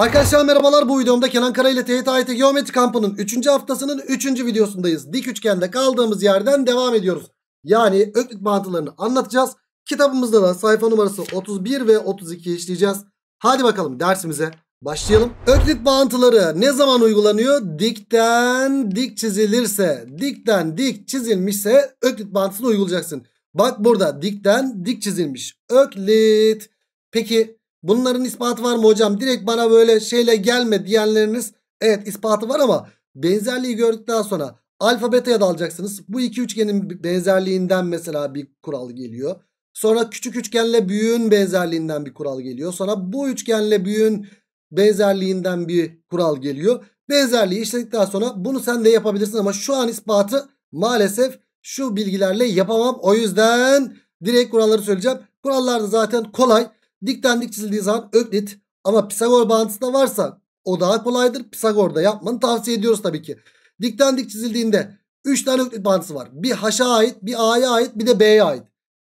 Arkadaşlar merhabalar bu videomda Kenan Kara ile Teğet Ayeti Geometri Kampı'nın 3. haftasının 3. videosundayız. Dik üçgende kaldığımız yerden devam ediyoruz. Yani öklit bağıntılarını anlatacağız. Kitabımızda da sayfa numarası 31 ve 32 işleyeceğiz. Hadi bakalım dersimize başlayalım. Öklit bağıntıları ne zaman uygulanıyor? Dikten dik çizilirse, dikten dik çizilmişse öklit bağıntısını uygulayacaksın. Bak burada dikten dik çizilmiş. Öklit. Peki Bunların ispatı var mı hocam? Direkt bana böyle şeyle gelme diyenleriniz evet ispatı var ama benzerliği gördükten sonra alfa beta'ya da alacaksınız. Bu iki üçgenin benzerliğinden mesela bir kural geliyor. Sonra küçük üçgenle büyüğün benzerliğinden bir kural geliyor. Sonra bu üçgenle büyüğün benzerliğinden bir kural geliyor. Benzerliği işledikten sonra bunu sen de yapabilirsin ama şu an ispatı maalesef şu bilgilerle yapamam. O yüzden direkt kuralları söyleyeceğim. Kurallar da zaten kolay. Diktendik çizildiği zaman öklit ama Pisagor bağıntısında varsa o daha kolaydır. Pisagor'da yapmanı tavsiye ediyoruz tabii ki. dik çizildiğinde 3 tane öklit bağıntısı var. Bir H'a ait, bir A'ya ait, bir de B'ye ait.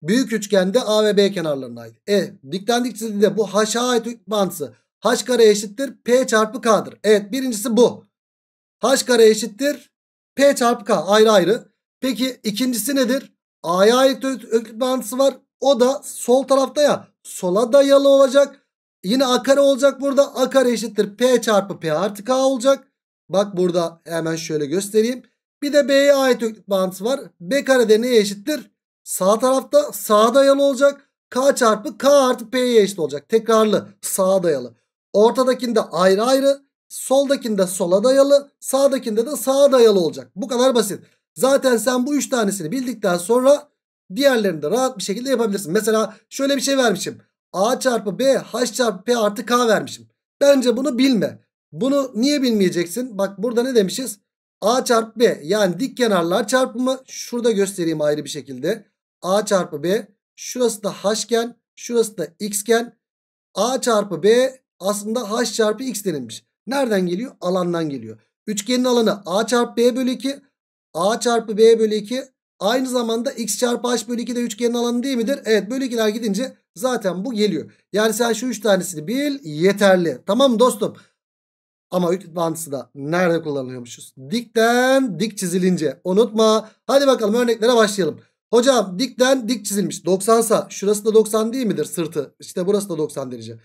Büyük üçgende A ve B kenarlarına ait. E diktendik çizildiğinde bu H'a ait öklit bağıntısı H kare eşittir P çarpı K'dır. Evet birincisi bu. H kare eşittir P çarpı K ayrı ayrı. Peki ikincisi nedir? A'ya ait öklit bağıntısı var. O da sol tarafta ya sola dayalı olacak. Yine a kare olacak burada. A kare eşittir p çarpı p artı k olacak. Bak burada hemen şöyle göstereyim. Bir de b'ye ait öklit bağıntısı var. b kare de neye eşittir? Sağ tarafta sağa dayalı olacak. k çarpı k artı p'ye eşit olacak. Tekrarlı sağa dayalı. Ortadakinde ayrı ayrı. Soldakinde sola dayalı. Sağdakinde de sağa dayalı olacak. Bu kadar basit. Zaten sen bu üç tanesini bildikten sonra Diğerlerinde rahat bir şekilde yapabilirsin. Mesela şöyle bir şey vermişim. A çarpı B, H çarpı P artı K vermişim. Bence bunu bilme. Bunu niye bilmeyeceksin? Bak burada ne demişiz? A çarpı B yani dik kenarlar çarpımı. Şurada göstereyim ayrı bir şekilde. A çarpı B. Şurası da H'ken. Şurası da X'ken. A çarpı B aslında H çarpı X denilmiş. Nereden geliyor? Alandan geliyor. Üçgenin alanı A çarpı B bölü 2. A çarpı B bölü 2 Aynı zamanda x çarpı h bölü 2 de üçgenin alanı değil midir? Evet bölü 2'ler gidince zaten bu geliyor. Yani sen şu 3 tanesini bil yeterli. Tamam mı dostum? Ama Euclid bağıntısı da nerede kullanılıyormuşuz? Dikten dik çizilince. Unutma. Hadi bakalım örneklere başlayalım. Hocam dikten dik çizilmiş. 90 sa şurası da 90 değil midir sırtı? İşte burası da 90 derece.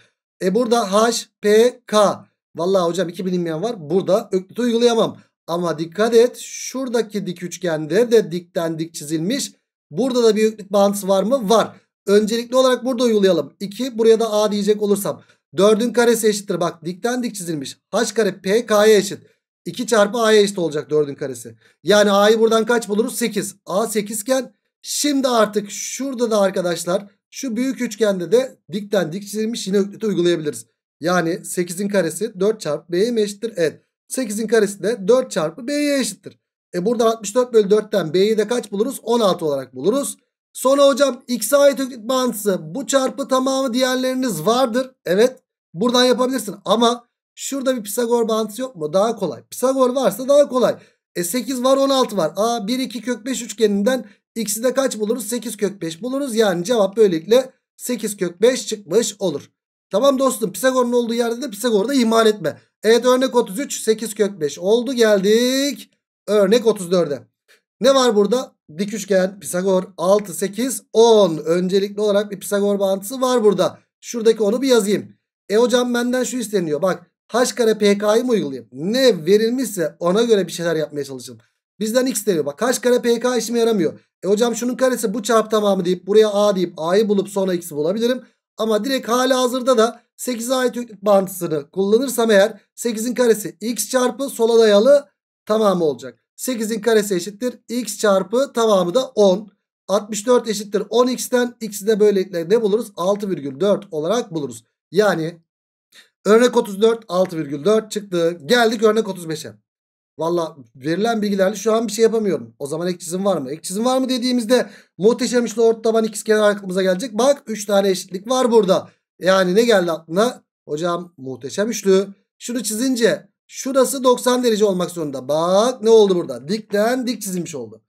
E burada H, P, K. Vallahi hocam iki bilinmeyen var. Burada öklütü uygulayamam. Ama dikkat et şuradaki dik üçgende de dikten dik çizilmiş. Burada da bir büyüklük bağıntısı var mı? Var. Öncelikli olarak burada uygulayalım. 2 buraya da A diyecek olursam. 4'ün karesi eşittir. Bak dikten dik çizilmiş. H kare P K'ya eşit. 2 çarpı A'ya eşit olacak 4'ün karesi. Yani A'yı buradan kaç buluruz? 8. A 8 iken şimdi artık şurada da arkadaşlar şu büyük üçgende de dikten dik çizilmiş yine öklütü uygulayabiliriz. Yani 8'in karesi 4 çarpı B'ye mi eşittir? Evet. 8'in karesi de 4 çarpı B'ye eşittir. E buradan 64 bölü 4'ten B'yi de kaç buluruz? 16 olarak buluruz. Sonra hocam X'e ait öklit bağıntısı bu çarpı tamamı diğerleriniz vardır. Evet buradan yapabilirsin ama şurada bir Pisagor bağıntısı yok mu? Daha kolay. Pisagor varsa daha kolay. E 8 var 16 var. A 1 2 kök 5 üçgeninden X'i de kaç buluruz? 8 kök 5 buluruz. Yani cevap böylelikle 8 kök 5 çıkmış olur. Tamam dostum Pisagor'un olduğu yerde de Pisagor'u da ihmal etme. Evet örnek 33 8 kök 5 oldu geldik örnek 34'e. Ne var burada? Dik üçgen Pisagor 6 8 10. Öncelikli olarak bir Pisagor bağıntısı var burada. Şuradaki onu bir yazayım. E hocam benden şu isteniyor. Bak h kare pk'yı mı uygulayayım? Ne verilmişse ona göre bir şeyler yapmaya çalışalım. Bizden x deniyor. Bak h kare pk işime yaramıyor. E hocam şunun karesi bu çarp tamamı deyip buraya a deyip a'yı bulup sonra x'i bulabilirim. Ama direkt hali hazırda da 8'e ait bağıntısını kullanırsam eğer 8'in karesi x çarpı sola dayalı tamamı olacak. 8'in karesi eşittir x çarpı tamamı da 10. 64 eşittir 10x'ten x'i de böylelikle ne buluruz? 6,4 olarak buluruz. Yani örnek 34 6,4 çıktı. Geldik örnek 35'e. Valla verilen bilgilerle şu an bir şey yapamıyorum. O zaman ek çizim var mı? Ek çizim var mı dediğimizde muhteşem işte orta taban ikizkenar aklımıza gelecek. Bak 3 tane eşitlik var burada. Yani ne geldi aklına? Hocam muhteşem üçlü. Şunu çizince şurası 90 derece olmak zorunda. Bak ne oldu burada? Dikten dik çizilmiş oldu.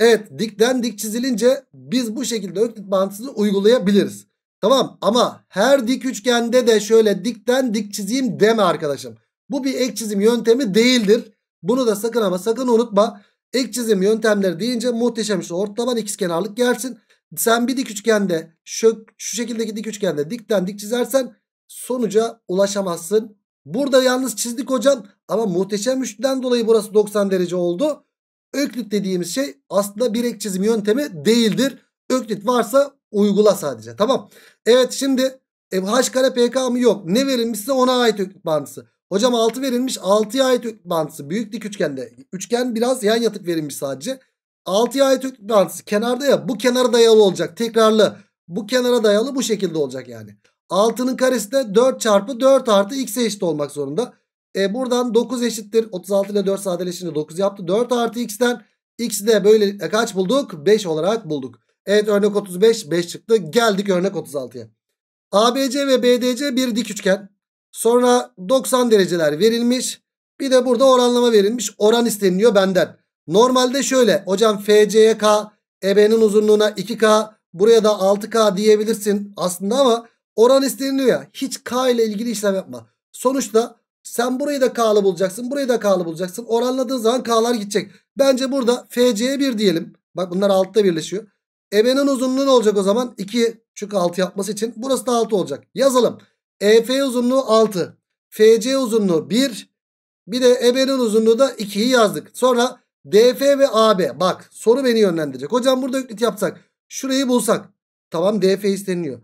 Evet dikten dik çizilince biz bu şekilde öklit bağıntısını uygulayabiliriz. Tamam ama her dik üçgende de şöyle dikten dik çizeyim deme arkadaşım. Bu bir ek çizim yöntemi değildir. Bunu da sakın ama sakın unutma. Ek çizim yöntemleri deyince muhteşem işte ortalaman ikizkenarlık gelsin. Sen bir dik üçgende şu, şu şekildeki dik üçgende dikten dik çizersen sonuca ulaşamazsın. Burada yalnız çizdik hocam ama muhteşem üçlüden dolayı burası 90 derece oldu. Öklit dediğimiz şey aslında bir ek çizim yöntemi değildir. Öklit varsa uygula sadece tamam. Evet şimdi e, h kare pk mı yok ne verilmişse ona ait öklit bağıntısı. Hocam 6 verilmiş. 6'ya ait öklit bağıntısı. Büyük dik üçgende. Üçgen biraz yan yatık verilmiş sadece. 6'ya ait öklit bağıntısı. Kenarda ya bu kenara dayalı olacak. Tekrarlı. Bu kenara dayalı bu şekilde olacak yani. 6'nın karesi de 4 çarpı 4 artı x'e eşit olmak zorunda. E buradan 9 eşittir. 36 ile 4 sadeleşince 9 yaptı. 4 artı x'ten x'i de böyle e, kaç bulduk? 5 olarak bulduk. Evet örnek 35 5 çıktı. Geldik örnek 36'ya. ABC ve BDC bir dik üçgen. Sonra 90 dereceler verilmiş. Bir de burada oranlama verilmiş. Oran isteniliyor benden. Normalde şöyle hocam FC'ye K, EB'nin uzunluğuna 2K, buraya da 6K diyebilirsin aslında ama oran isteniliyor ya. Hiç K ile ilgili işlem yapma. Sonuçta sen burayı da K'lı bulacaksın, burayı da K'lı bulacaksın. Oranladığın zaman K'lar gidecek. Bence burada FC'ye 1 diyelim. Bak bunlar altta birleşiyor. EB'nin uzunluğu ne olacak o zaman? 2 çünkü 6 yapması için. Burası da 6 olacak. Yazalım. EF uzunluğu 6. FC uzunluğu 1. Bir de EB'nin uzunluğu da 2'yi yazdık. Sonra DF ve AB. Bak soru beni yönlendirecek. Hocam burada öklit yapsak. Şurayı bulsak. Tamam DF isteniyor.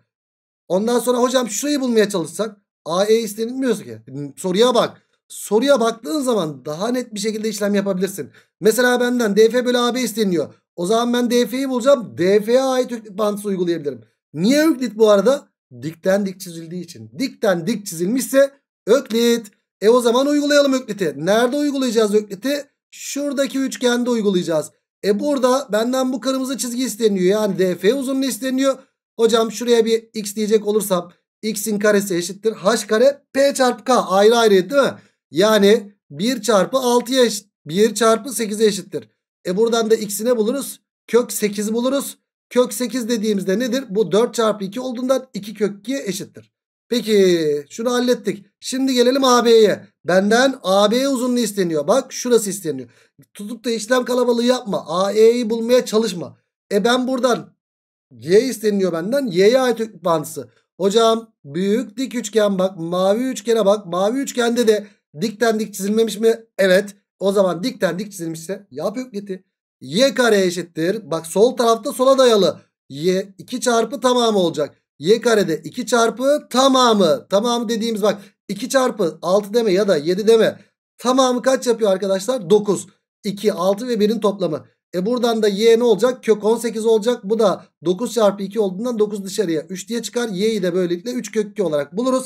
Ondan sonra hocam şurayı bulmaya çalışsak. AE istenilmiyor ki. Soruya bak. Soruya baktığın zaman daha net bir şekilde işlem yapabilirsin. Mesela benden DF bölü AB isteniyor. O zaman ben DF'yi bulacağım. DF'ye ait öklit bantısı uygulayabilirim. Niye öklit bu arada? Dikten dik çizildiği için. Dikten dik çizilmişse öklit. E o zaman uygulayalım ökliti. Nerede uygulayacağız ökliti? Şuradaki üçgende uygulayacağız. E burada benden bu kırmızı çizgi isteniyor. Yani DF uzunluğu isteniyor. Hocam şuraya bir x diyecek olursam x'in karesi eşittir. h kare p çarpı k ayrı ayrı değil mi? Yani 1 çarpı 6'ya eşit. 1 çarpı 8'e eşittir. E buradan da x'i ne buluruz? Kök 8'i buluruz. Kök 8 dediğimizde nedir? Bu 4 çarpı 2 olduğundan 2 kök 2'ye eşittir. Peki şunu hallettik. Şimdi gelelim AB'ye. Benden AB uzunluğu isteniyor. Bak şurası isteniyor. Tutup da işlem kalabalığı yapma. AE'yi bulmaya çalışma. E ben buradan Y isteniyor benden. Y'ye ait hüküm Hocam büyük dik üçgen bak. Mavi üçgene bak. Mavi üçgende de dikten dik çizilmemiş mi? Evet. O zaman dikten dik çizilmişse yap ökleti. Y kare eşittir. Bak sol tarafta sola dayalı. Y 2 çarpı tamamı olacak. Y karede 2 çarpı tamamı. Tamamı dediğimiz bak 2 çarpı 6 deme ya da 7 deme. Tamamı kaç yapıyor arkadaşlar? 9. 2, 6 ve 1'in toplamı. E buradan da y ne olacak? Kök 18 olacak. Bu da 9 çarpı 2 olduğundan 9 dışarıya 3 diye çıkar. y'yi de böylelikle 3 kök 2 olarak buluruz.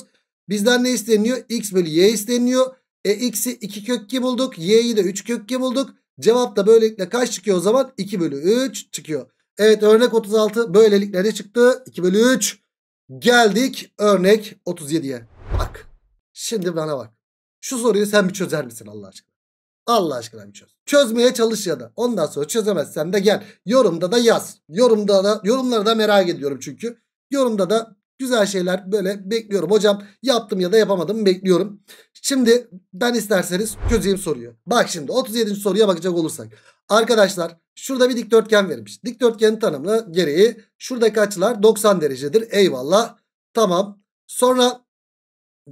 Bizden ne isteniyor? x bölü y isteniyor. E x'i 2 kök 2 bulduk. y'yi de 3 kök 2 bulduk. Cevap da böylelikle kaç çıkıyor o zaman? 2 bölü 3 çıkıyor. Evet örnek 36 böylelikle de çıktı? 2 bölü 3. Geldik örnek 37'ye. Bak. Şimdi bana bak. Şu soruyu sen bir çözer misin Allah aşkına? Allah aşkına bir çöz. Çözmeye çalış ya da. Ondan sonra çözemezsen de gel. Yorumda da yaz. Yorumda da yorumlarda merak ediyorum çünkü. Yorumda da Güzel şeyler böyle bekliyorum. Hocam yaptım ya da yapamadım bekliyorum. Şimdi ben isterseniz çözeyim soruyu. Bak şimdi 37. soruya bakacak olursak. Arkadaşlar şurada bir dikdörtgen verilmiş. Dikdörtgenin tanımı gereği şuradaki açılar 90 derecedir. Eyvallah. Tamam. Sonra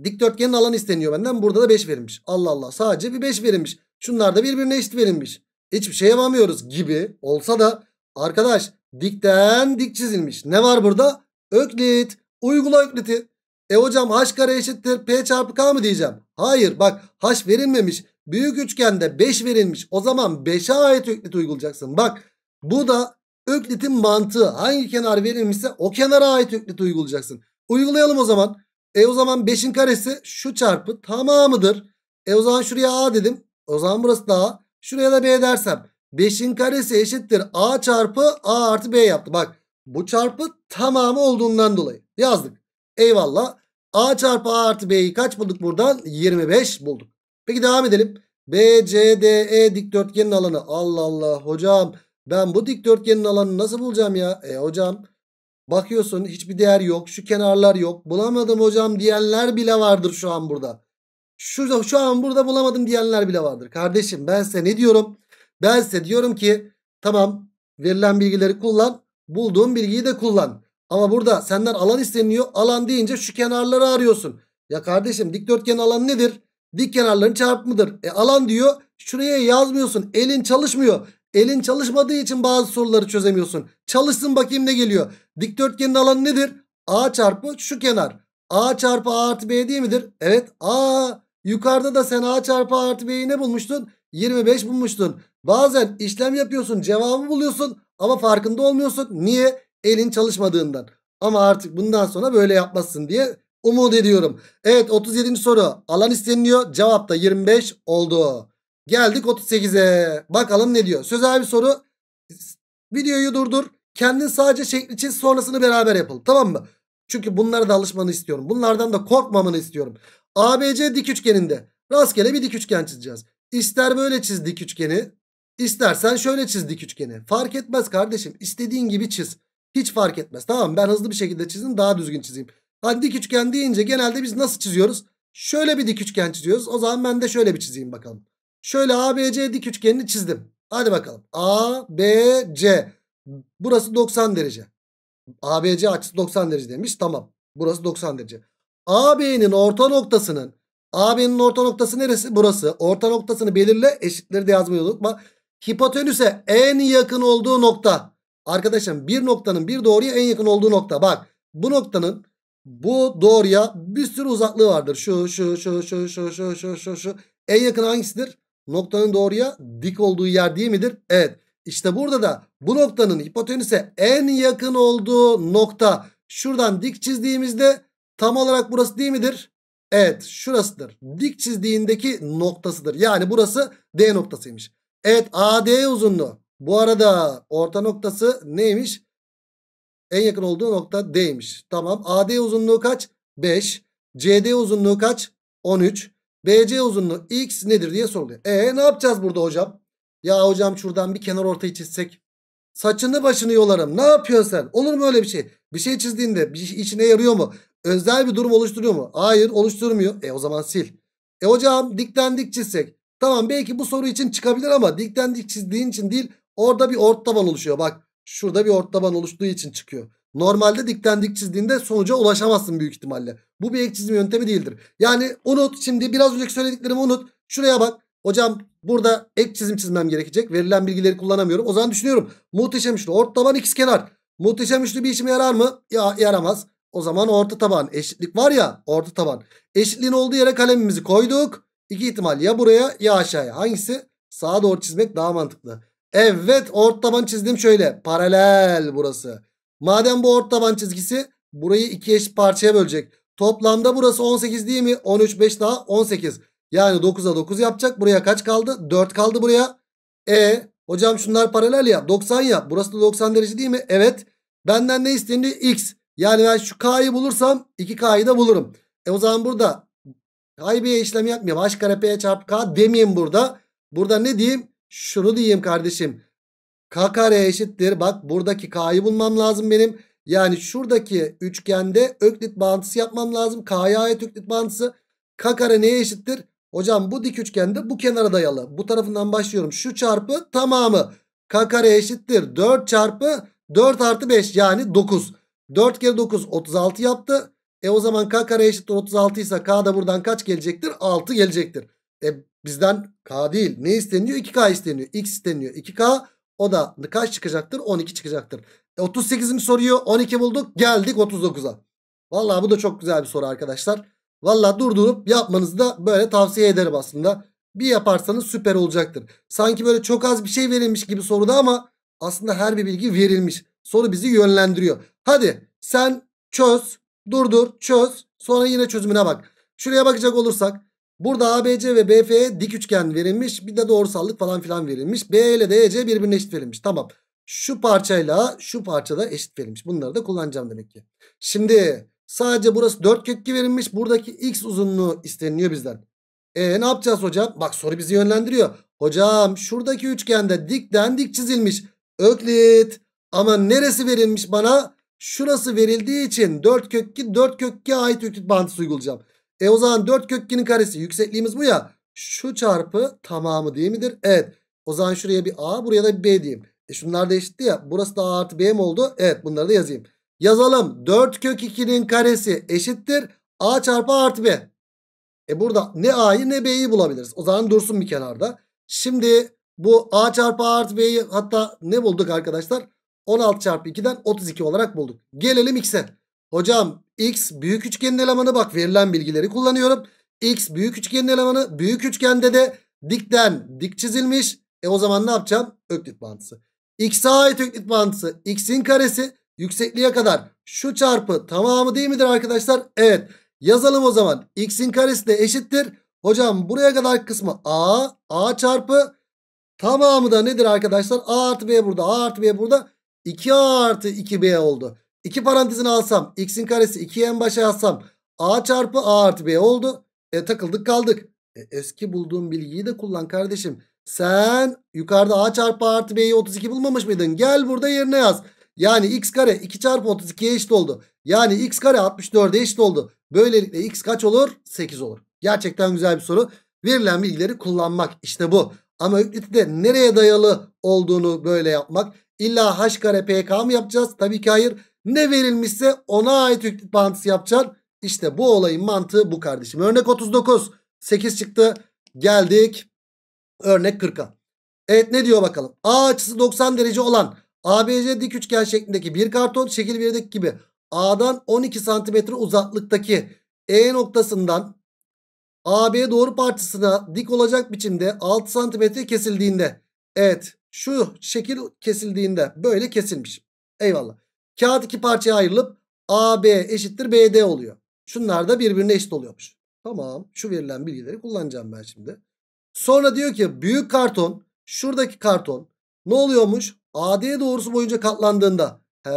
dikdörtgenin alanı isteniyor benden. Burada da 5 verilmiş. Allah Allah sadece bir 5 verilmiş. Şunlar da birbirine eşit verilmiş. Hiçbir şey yapamıyoruz gibi olsa da arkadaş dikten dik çizilmiş. Ne var burada? Öklit. Uygula öklit'i. E hocam h kare eşittir p çarpı k mı diyeceğim? Hayır bak h verilmemiş. Büyük üçgende 5 verilmiş. O zaman 5'e ait öklit uygulayacaksın. Bak bu da öklitin mantığı. Hangi kenar verilmişse o kenara ait öklit uygulayacaksın. Uygulayalım o zaman. E o zaman 5'in karesi şu çarpı tamamıdır. E o zaman şuraya a dedim. O zaman burası da a. Şuraya da b dersem. 5'in karesi eşittir a çarpı a artı b yaptı. Bak bu çarpı tamamı olduğundan dolayı yazdık. Eyvallah. A çarpı A artı B'yi kaç bulduk buradan? 25 bulduk. Peki devam edelim. B C D E dikdörtgenin alanı. Allah Allah hocam ben bu dikdörtgenin alanını nasıl bulacağım ya? E hocam bakıyorsun hiçbir değer yok. Şu kenarlar yok. Bulamadım hocam diyenler bile vardır şu an burada. Şu, şu an burada bulamadım diyenler bile vardır. Kardeşim ben size ne diyorum? Ben size diyorum ki tamam verilen bilgileri kullan. Bulduğun bilgiyi de kullan. Ama burada senden alan isteniyor. Alan deyince şu kenarları arıyorsun. Ya kardeşim dikdörtgen alan nedir? Dik kenarların çarpımıdır. E alan diyor. Şuraya yazmıyorsun. Elin çalışmıyor. Elin çalışmadığı için bazı soruları çözemiyorsun. Çalışsın bakayım ne geliyor. Dikdörtgenin alanı nedir? A çarpı şu kenar. A çarpı A artı B değil midir? Evet. A yukarıda da sen A çarpı A artı B'yi ne bulmuştun? 25 bulmuştun. Bazen işlem yapıyorsun cevabı buluyorsun. Ama farkında olmuyorsun. Niye? Elin çalışmadığından. Ama artık bundan sonra böyle yapmazsın diye umut ediyorum. Evet 37. soru. Alan isteniliyor. Cevap da 25 oldu. Geldik 38'e. Bakalım ne diyor. Sözel bir soru. Videoyu durdur. Kendin sadece şekli çiz sonrasını beraber yapalım. Tamam mı? Çünkü bunlara da alışmanı istiyorum. Bunlardan da korkmamanı istiyorum. ABC dik üçgeninde rastgele bir dik üçgen çizeceğiz. İster böyle çiz dik üçgeni İstersen şöyle çiz dik üçgeni. Fark etmez kardeşim. İstediğin gibi çiz. Hiç fark etmez. Tamam Ben hızlı bir şekilde çizim daha düzgün çizeyim. Hani dik üçgen deyince genelde biz nasıl çiziyoruz? Şöyle bir dik üçgen çiziyoruz. O zaman ben de şöyle bir çizeyim bakalım. Şöyle ABC dik üçgenini çizdim. Hadi bakalım. A, B, C. Burası 90 derece. ABC açısı 90 derece demiş. Tamam. Burası 90 derece. AB'nin orta noktasının AB'nin orta noktası neresi? Burası. Orta noktasını belirle. Eşitleri de yazmayı unutma. Hipotenüse en yakın olduğu nokta. Arkadaşlar bir noktanın bir doğruya en yakın olduğu nokta. Bak bu noktanın bu doğruya bir sürü uzaklığı vardır. Şu şu şu şu şu şu şu şu şu. En yakın hangisidir? Noktanın doğruya dik olduğu yer değil midir? Evet. İşte burada da bu noktanın hipotenüse en yakın olduğu nokta şuradan dik çizdiğimizde tam olarak burası değil midir? Evet şurasıdır. Dik çizdiğindeki noktasıdır. Yani burası D noktasıymış. Evet AD uzunluğu. Bu arada orta noktası neymiş? En yakın olduğu nokta D'ymiş. Tamam. AD uzunluğu kaç? 5. CD uzunluğu kaç? 13. BC uzunluğu X nedir diye soruluyor. E ne yapacağız burada hocam? Ya hocam şuradan bir kenar ortayı çizsek. Saçını başını yolarım. Ne yapıyorsun sen? Olur mu öyle bir şey? Bir şey çizdiğinde bir içine yarıyor mu? Özel bir durum oluşturuyor mu? Hayır oluşturmuyor. E o zaman sil. E hocam dikten dik çizsek. Tamam belki bu soru için çıkabilir ama dikten dik çizdiğin için değil orada bir ort taban oluşuyor. Bak şurada bir ort taban oluştuğu için çıkıyor. Normalde dikten dik çizdiğinde sonuca ulaşamazsın büyük ihtimalle. Bu bir ek çizim yöntemi değildir. Yani unut şimdi biraz önce söylediklerimi unut. Şuraya bak. Hocam burada ek çizim çizmem gerekecek. Verilen bilgileri kullanamıyorum. O zaman düşünüyorum. Muhteşem üçlü. Orta taban ikiz kenar. Muhteşem üçlü bir işime yarar mı? Ya yaramaz. O zaman orta taban. Eşitlik var ya orta taban. Eşitliğin olduğu yere kalemimizi koyduk. İki ihtimal ya buraya ya aşağıya. Hangisi? Sağa doğru çizmek daha mantıklı. Evet ort taban çizdim şöyle. Paralel burası. Madem bu ort taban çizgisi burayı iki eşit parçaya bölecek. Toplamda burası 18 değil mi? 13 5 daha 18. Yani 9'a 9 yapacak. Buraya kaç kaldı? 4 kaldı buraya. E hocam şunlar paralel ya. 90 ya. Burası da 90 derece değil mi? Evet. Benden ne istendi? X. Yani ben şu K'yı bulursam 2K'yı da bulurum. E o zaman burada Ay B'ye işlem yapmayayım. H kare P çarp K demeyeyim burada. Burada ne diyeyim? Şunu diyeyim kardeşim. K kare eşittir. Bak buradaki K'yı bulmam lazım benim. Yani şuradaki üçgende öklit bağıntısı yapmam lazım. K'ya ait öklit bağıntısı. K kare neye eşittir? Hocam bu dik üçgende bu kenara dayalı. Bu tarafından başlıyorum. Şu çarpı tamamı. K kare eşittir. 4 çarpı 4 artı 5 yani 9. 4 kere 9 36 yaptı. E o zaman k kare eşittir 36 ise k da buradan kaç gelecektir? 6 gelecektir. E bizden k değil. Ne isteniyor? 2k isteniyor. x isteniyor. 2k o da kaç çıkacaktır? 12 çıkacaktır. E 38. soruyu 12 bulduk. Geldik 39'a. Valla bu da çok güzel bir soru arkadaşlar. Valla durdurup yapmanızı da böyle tavsiye ederim aslında. Bir yaparsanız süper olacaktır. Sanki böyle çok az bir şey verilmiş gibi soruda ama aslında her bir bilgi verilmiş. Soru bizi yönlendiriyor. Hadi sen çöz Dur dur çöz. Sonra yine çözümüne bak. Şuraya bakacak olursak burada ABC ve BF'ye dik üçgen verilmiş. Bir de doğrusallık falan filan verilmiş. B ile de EC birbirine eşit verilmiş. Tamam. Şu parçayla şu parçada eşit verilmiş. Bunları da kullanacağım demek ki. Şimdi sadece burası 4 kökü verilmiş. Buradaki x uzunluğu isteniliyor bizden. E ne yapacağız hocam? Bak soru bizi yönlendiriyor. Hocam şuradaki üçgende dikten dik çizilmiş. Öklit. Ama neresi verilmiş bana? Şurası verildiği için 4 kök 2 4 kök 2'ye ait Öklit bağıntısı uygulayacağım. E o zaman 4 kök 2'nin karesi yüksekliğimiz bu ya. Şu çarpı tamamı değil midir? Evet. O zaman şuraya bir A buraya da bir B diyeyim. E şunlar da eşitti ya. Burası da A artı B mi oldu? Evet bunları da yazayım. Yazalım. 4 kök 2'nin karesi eşittir. A çarpı A artı B. E burada ne A'yı ne B'yi bulabiliriz. O zaman dursun bir kenarda. Şimdi bu A çarpı A artı B'yi hatta ne bulduk arkadaşlar? 16 çarpı 2'den 32 olarak bulduk. Gelelim x'e. Hocam x büyük üçgenin elemanı bak verilen bilgileri kullanıyorum. x büyük üçgenin elemanı büyük üçgende de dikten dik çizilmiş. E o zaman ne yapacağım? Öklit mantısı. x'e ait öklit mantısı x'in karesi yüksekliğe kadar şu çarpı tamamı değil midir arkadaşlar? Evet yazalım o zaman x'in karesi de eşittir. Hocam buraya kadar kısmı a, a çarpı tamamı da nedir arkadaşlar? a artı b burada a artı b burada 2a artı 2b oldu. İki parantezini alsam x'in karesi 2 en başa alsam a çarpı a artı b oldu. E takıldık kaldık. E, eski bulduğum bilgiyi de kullan kardeşim. Sen yukarıda a çarpı a artı b'yi 32 bulmamış mıydın? Gel burada yerine yaz. Yani x kare 2 çarpı 32'ye eşit oldu. Yani x kare 64'e eşit oldu. Böylelikle x kaç olur? 8 olur. Gerçekten güzel bir soru. Verilen bilgileri kullanmak işte bu. Ama Öklit'i de nereye dayalı olduğunu böyle yapmak. İlla h kare pk mı yapacağız? Tabii ki hayır. Ne verilmişse ona ait Euclid bağıntısı yapacağız. İşte bu olayın mantığı bu kardeşim. Örnek 39. 8 çıktı. Geldik. Örnek 40'a. Evet ne diyor bakalım. A açısı 90 derece olan ABC dik üçgen şeklindeki bir karton şekil 1'deki gibi A'dan 12 santimetre uzaklıktaki E noktasından AB doğru parçasına dik olacak biçimde 6 santimetre kesildiğinde. Evet şu şekil kesildiğinde böyle kesilmiş. Eyvallah. Kağıt iki parçaya ayrılıp AB eşittir BD oluyor. Şunlar da birbirine eşit oluyormuş. Tamam şu verilen bilgileri kullanacağım ben şimdi. Sonra diyor ki büyük karton şuradaki karton ne oluyormuş? AD doğrusu boyunca katlandığında. He,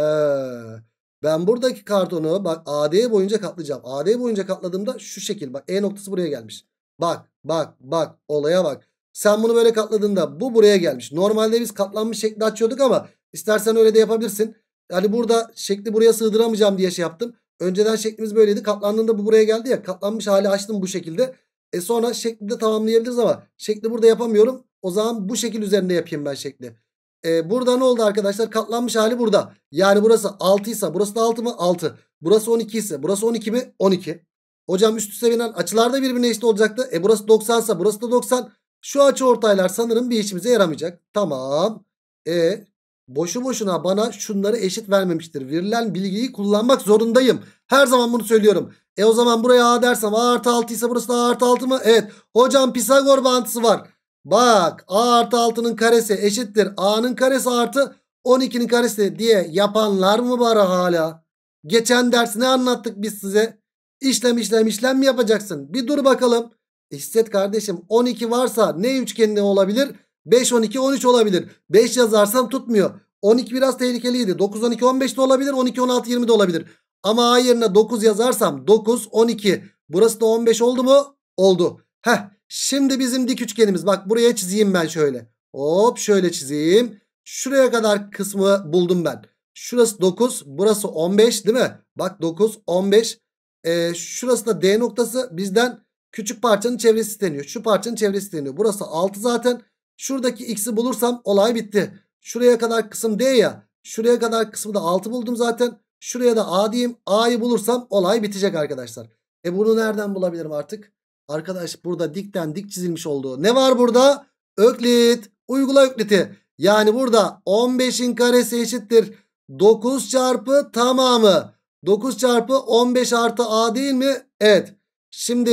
ben buradaki kartonu bak AD boyunca katlayacağım. AD boyunca katladığımda şu şekil bak E noktası buraya gelmiş. Bak bak bak olaya bak. Sen bunu böyle katladığında bu buraya gelmiş. Normalde biz katlanmış şekli açıyorduk ama istersen öyle de yapabilirsin. Yani burada şekli buraya sığdıramayacağım diye şey yaptım. Önceden şeklimiz böyleydi. Katlandığında bu buraya geldi ya. Katlanmış hali açtım bu şekilde. E sonra şekli de tamamlayabiliriz ama şekli burada yapamıyorum. O zaman bu şekil üzerinde yapayım ben şekli. E, burada ne oldu arkadaşlar? Katlanmış hali burada. Yani burası 6 ise burası da 6 mı? 6. Burası 12 ise burası 12 mi? 12. Hocam üst üste binen açılar da birbirine eşit olacaktı. E burası 90 ise burası da 90. Şu açı ortaylar sanırım bir işimize yaramayacak. Tamam. E boşu boşuna bana şunları eşit vermemiştir. Verilen bilgiyi kullanmak zorundayım. Her zaman bunu söylüyorum. E o zaman buraya A dersem A artı 6 ise burası da A artı 6 mı? Evet. Hocam Pisagor bağıntısı var. Bak A artı 6'nın karesi eşittir. A'nın karesi artı 12'nin karesi diye yapanlar mı var hala? Geçen ders ne anlattık biz size? İşlem işlem işlem mi yapacaksın? Bir dur bakalım. İşte kardeşim 12 varsa ne üçgenli olabilir? 5, 12, 13 olabilir. 5 yazarsam tutmuyor. 12 biraz tehlikeliydi. 9, 12, 15 de olabilir. 12, 16, 20 de olabilir. Ama A yerine 9 yazarsam 9, 12. Burası da 15 oldu mu? Oldu. Heh şimdi bizim dik üçgenimiz. Bak buraya çizeyim ben şöyle. Hop şöyle çizeyim. Şuraya kadar kısmı buldum ben. Şurası 9 burası 15 değil mi? Bak 9, 15. Ee, şurası da D noktası bizden Küçük parçanın çevresi deniyor. Şu parçanın çevresi deniyor. Burası 6 zaten. Şuradaki x'i bulursam olay bitti. Şuraya kadar kısım d ya. Şuraya kadar kısmı da 6 buldum zaten. Şuraya da a diyeyim. a'yı bulursam olay bitecek arkadaşlar. E bunu nereden bulabilirim artık? Arkadaş burada dikten dik çizilmiş olduğu. Ne var burada? Öklit. Uygula ökliti. Yani burada 15'in karesi eşittir. 9 çarpı tamamı. 9 çarpı 15 artı a değil mi? Evet. Şimdi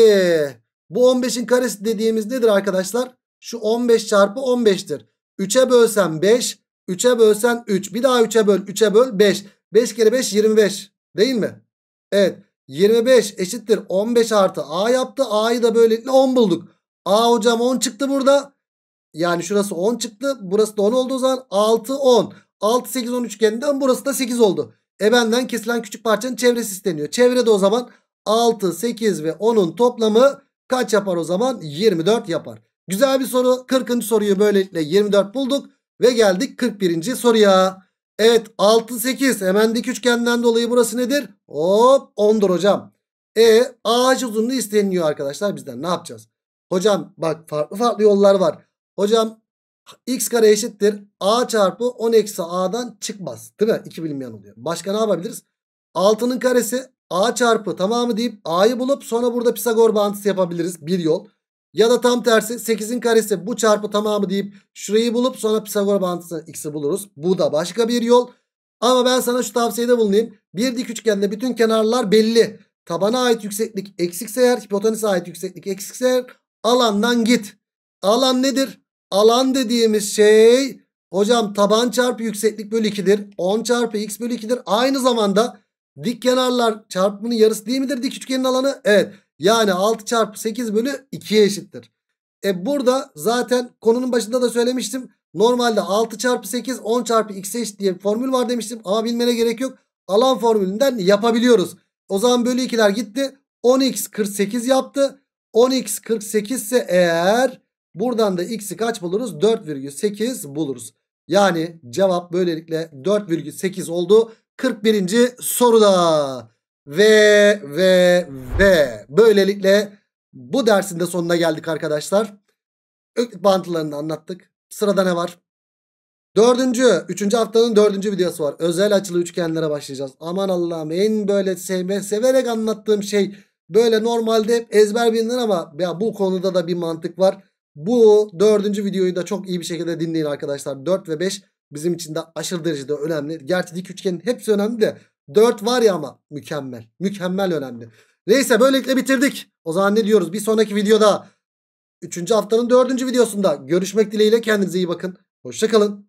bu 15'in karesi dediğimiz nedir arkadaşlar? Şu 15 çarpı 15'tir. 3'e bölsen 5. 3'e bölsen 3. Bir daha 3'e böl. 3'e böl 5. 5 kere 5 25. Değil mi? Evet. 25 eşittir 15 artı A yaptı. A'yı da böylelikle 10 bulduk. A hocam 10 çıktı burada. Yani şurası 10 çıktı. Burası da 10 oldu o zaman. 6 10. 6 8 10 üçgeninden burası da 8 oldu. E benden kesilen küçük parçanın çevresi isteniyor. Çevrede o zaman 6, 8 ve 10'un toplamı kaç yapar o zaman? 24 yapar. Güzel bir soru. 40. soruyu böylelikle 24 bulduk. Ve geldik 41. soruya. Evet 6, 8 hemen dik üçgenden dolayı burası nedir? Hop 10'dur hocam. E ağaç uzunluğu isteniyor arkadaşlar bizden ne yapacağız? Hocam bak farklı farklı yollar var. Hocam x kare eşittir a çarpı 10 eksi a'dan çıkmaz değil mi? 2 bilinmeyen oluyor. Başka ne yapabiliriz? 6'nın karesi A çarpı tamamı deyip A'yı bulup sonra burada Pisagor bağıntısı yapabiliriz. Bir yol. Ya da tam tersi 8'in karesi bu çarpı tamamı deyip şurayı bulup sonra Pisagor bağıntısını x'i buluruz. Bu da başka bir yol. Ama ben sana şu tavsiyede bulunayım. Bir dik üçgende bütün kenarlar belli. Tabana ait yükseklik eksikse eğer hipotenüse ait yükseklik eksikse eğer alandan git. Alan nedir? Alan dediğimiz şey hocam taban çarpı yükseklik bölü 2'dir. 10 çarpı x bölü 2'dir. Aynı zamanda Dik kenarlar çarpımının yarısı değil midir dik üçgenin alanı? Evet. Yani 6 çarpı 8 bölü 2'ye eşittir. E burada zaten konunun başında da söylemiştim. Normalde 6 çarpı 8 10 çarpı x eşit diye bir formül var demiştim. Ama bilmene gerek yok. Alan formülünden yapabiliyoruz. O zaman bölü 2'ler gitti. 10x 48 yaptı. 10x 48 ise eğer buradan da x'i kaç buluruz? 4,8 buluruz. Yani cevap böylelikle 4,8 oldu. 41. soruda. Ve ve ve böylelikle bu dersin de sonuna geldik arkadaşlar. Öklit bağıntılarını anlattık. Sırada ne var? Dördüncü, üçüncü haftanın dördüncü videosu var. Özel açılı üçgenlere başlayacağız. Aman Allah'ım en böyle sevme, severek anlattığım şey böyle normalde hep ezber bilinir ama ya bu konuda da bir mantık var. Bu dördüncü videoyu da çok iyi bir şekilde dinleyin arkadaşlar. Dört ve beş bizim için de aşırı derecede önemli. Gerçi dik üçgenin hepsi önemli de 4 var ya ama mükemmel. Mükemmel önemli. Neyse böylelikle bitirdik. O zaman ne diyoruz? Bir sonraki videoda 3. haftanın 4. videosunda görüşmek dileğiyle kendinize iyi bakın. Hoşçakalın.